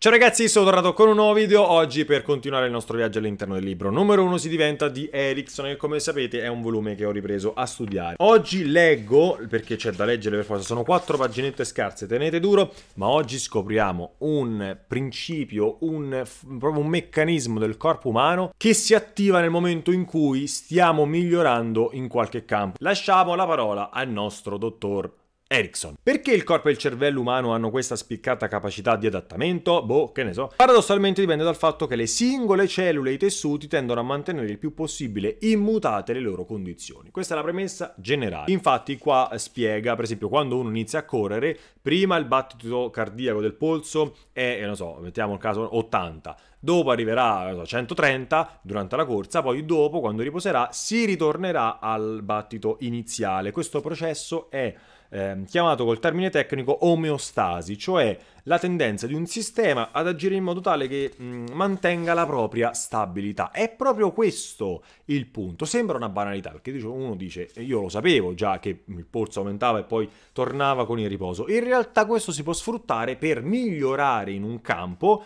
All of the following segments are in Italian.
Ciao ragazzi, sono tornato con un nuovo video oggi per continuare il nostro viaggio all'interno del libro numero 1 si diventa di Erickson e come sapete è un volume che ho ripreso a studiare. Oggi leggo, perché c'è da leggere per forza, sono quattro paginette scarse, tenete duro, ma oggi scopriamo un principio, un, proprio un meccanismo del corpo umano che si attiva nel momento in cui stiamo migliorando in qualche campo. Lasciamo la parola al nostro dottor Erickson. Perché il corpo e il cervello umano hanno questa spiccata capacità di adattamento? Boh, che ne so. Paradossalmente dipende dal fatto che le singole cellule e i tessuti tendono a mantenere il più possibile immutate le loro condizioni. Questa è la premessa generale. Infatti qua spiega, per esempio, quando uno inizia a correre, prima il battito cardiaco del polso è, eh, non so, mettiamo il caso 80, dopo arriverà a 130 durante la corsa, poi dopo, quando riposerà, si ritornerà al battito iniziale. Questo processo è eh, chiamato col termine tecnico omeostasi, cioè la tendenza di un sistema ad agire in modo tale che mh, mantenga la propria stabilità. È proprio questo il punto. Sembra una banalità, perché uno dice, io lo sapevo già che il polso aumentava e poi tornava con il riposo. In realtà questo si può sfruttare per migliorare in un campo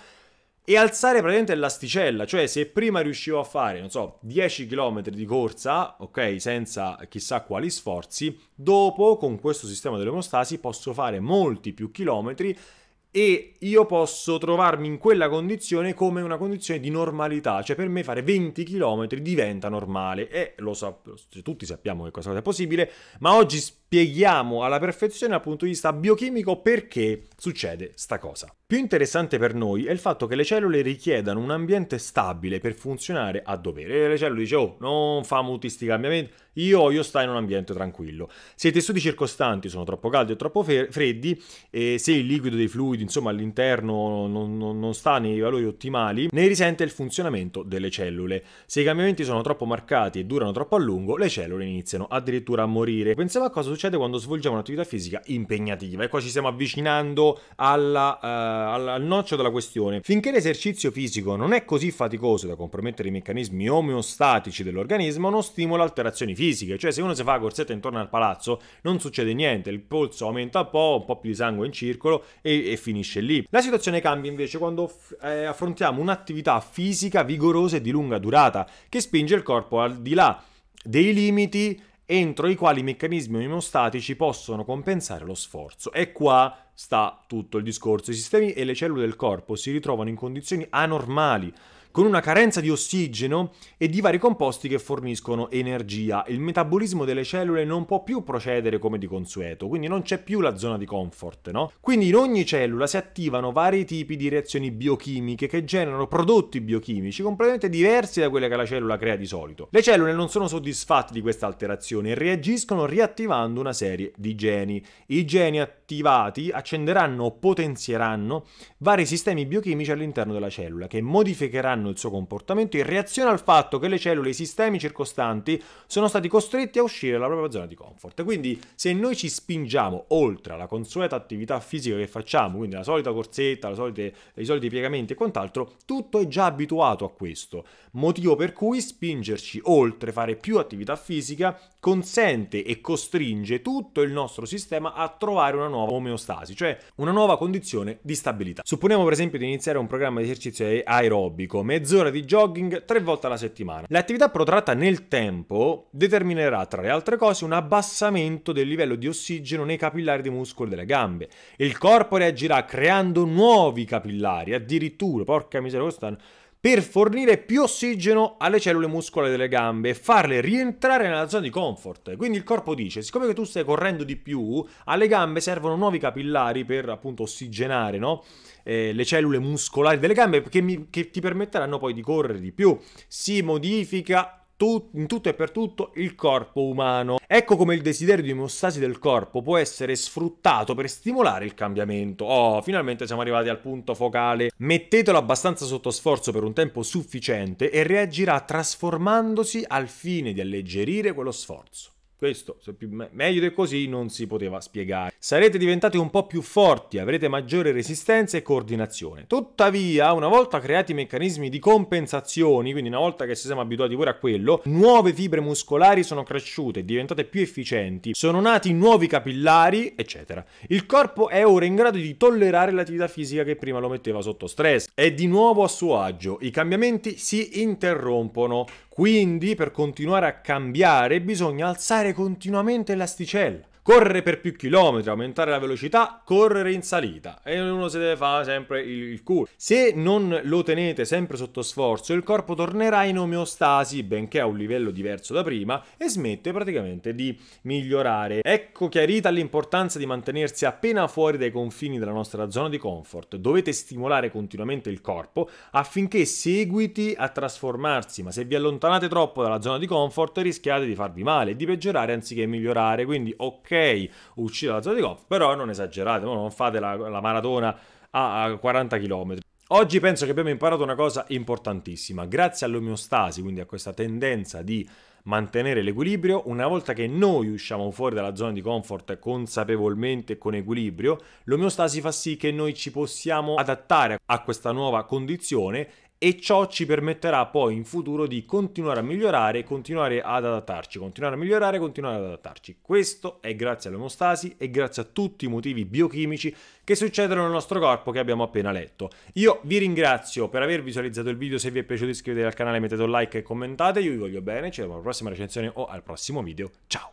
e alzare praticamente l'asticella, cioè se prima riuscivo a fare, non so, 10 km di corsa, ok, senza chissà quali sforzi, dopo con questo sistema dell'emostasi posso fare molti più chilometri e io posso trovarmi in quella condizione come una condizione di normalità, cioè per me fare 20 km diventa normale e lo sapp- tutti sappiamo che questa cosa è possibile, ma oggi spieghiamo alla perfezione dal punto di vista biochimico perché succede sta cosa. Più interessante per noi è il fatto che le cellule richiedano un ambiente stabile per funzionare a dovere. Le cellule dicono "Oh, non fa tutti questi cambiamenti" Io voglio stare in un ambiente tranquillo. Se i tessuti circostanti sono troppo caldi o troppo freddi, e se il liquido dei fluidi, insomma, all'interno non, non, non sta nei valori ottimali, ne risente il funzionamento delle cellule. Se i cambiamenti sono troppo marcati e durano troppo a lungo, le cellule iniziano addirittura a morire. Pensiamo a cosa succede quando svolgiamo un'attività fisica impegnativa. E qua ci stiamo avvicinando alla, uh, eh, alla, al noccio della questione. Finché l'esercizio fisico non è così faticoso da compromettere i meccanismi omeostatici dell'organismo, non stimola alterazioni fisiche fisiche, cioè se uno si fa la corsetta intorno al palazzo non succede niente, il polso aumenta un po', un po' più di sangue in circolo e, e finisce lì. La situazione cambia invece quando eh, affrontiamo un'attività fisica vigorosa e di lunga durata che spinge il corpo al di là dei limiti entro i quali i meccanismi omeostatici possono compensare lo sforzo. E qua sta tutto il discorso. I sistemi e le cellule del corpo si ritrovano in condizioni anormali con una carenza di ossigeno e di vari composti che forniscono energia. Il metabolismo delle cellule non può più procedere come di consueto, quindi non c'è più la zona di comfort, no? Quindi in ogni cellula si attivano vari tipi di reazioni biochimiche che generano prodotti biochimici completamente diversi da quelle che la cellula crea di solito. Le cellule non sono soddisfatte di questa alterazione e reagiscono riattivando una serie di geni. I geni attivati accenderanno o potenzieranno vari sistemi biochimici all'interno della cellula che modificheranno cambieranno il suo comportamento in reazione al fatto che le cellule e i sistemi circostanti sono stati costretti a uscire dalla propria zona di comfort. Quindi se noi ci spingiamo oltre la consueta attività fisica che facciamo, quindi la solita corsetta, la solite, i soliti piegamenti e quant'altro, tutto è già abituato a questo. Motivo per cui spingerci oltre, fare più attività fisica, consente e costringe tutto il nostro sistema a trovare una nuova omeostasi, cioè una nuova condizione di stabilità. Supponiamo per esempio di iniziare un programma di esercizio aerobico, mezz'ora di jogging tre volte alla settimana. L'attività protratta nel tempo determinerà, tra le altre cose, un abbassamento del livello di ossigeno nei capillari dei muscoli delle gambe. Il corpo reagirà creando nuovi capillari, addirittura, porca miseria, questo per fornire più ossigeno alle cellule muscolari delle gambe e farle rientrare nella zona di comfort. Quindi il corpo dice, siccome che tu stai correndo di più, alle gambe servono nuovi capillari per appunto ossigenare no? eh, le cellule muscolari delle gambe che, mi, che ti permetteranno poi di correre di più. Si modifica tu- in tutto e per tutto il corpo umano. Ecco come il desiderio di mostrarsi del corpo può essere sfruttato per stimolare il cambiamento. Oh, finalmente siamo arrivati al punto focale. Mettetelo abbastanza sotto sforzo per un tempo sufficiente e reagirà trasformandosi al fine di alleggerire quello sforzo. Questo, meglio di così, non si poteva spiegare. Sarete diventati un po' più forti, avrete maggiore resistenza e coordinazione. Tuttavia, una volta creati i meccanismi di compensazioni, quindi una volta che ci siamo abituati pure a quello, nuove fibre muscolari sono cresciute, diventate più efficienti, sono nati nuovi capillari, eccetera. Il corpo è ora in grado di tollerare l'attività fisica che prima lo metteva sotto stress. È di nuovo a suo agio, i cambiamenti si interrompono. Quindi per continuare a cambiare bisogna alzare continuamente l'asticella correre per più chilometri, aumentare la velocità, correre in salita e uno si deve fare sempre il culo. Se non lo tenete sempre sotto sforzo, il corpo tornerà in omeostasi, benché a un livello diverso da prima, e smette praticamente di migliorare. Ecco chiarita l'importanza di mantenersi appena fuori dai confini della nostra zona di comfort. Dovete stimolare continuamente il corpo affinché seguiti a trasformarsi, ma se vi allontanate troppo dalla zona di comfort rischiate di farvi male, e di peggiorare anziché migliorare. Quindi ok ok, uccido la zona di comfort, però non esagerate, non fate la, la maratona a, 40 km. Oggi penso che abbiamo imparato una cosa importantissima. Grazie all'omeostasi, quindi a questa tendenza di mantenere l'equilibrio, una volta che noi usciamo fuori dalla zona di comfort consapevolmente con equilibrio, l'omeostasi fa sì che noi ci possiamo adattare a questa nuova condizione e ciò ci permetterà poi in futuro di continuare a migliorare, continuare ad adattarci, continuare a migliorare, continuare ad adattarci. Questo è grazie all'emostasi e grazie a tutti i motivi biochimici che succedono nel nostro corpo che abbiamo appena letto. Io vi ringrazio per aver visualizzato il video, se vi è piaciuto iscrivetevi al canale, mettete un like e commentate, io vi voglio bene, ci vediamo alla prossima recensione o al prossimo video, ciao!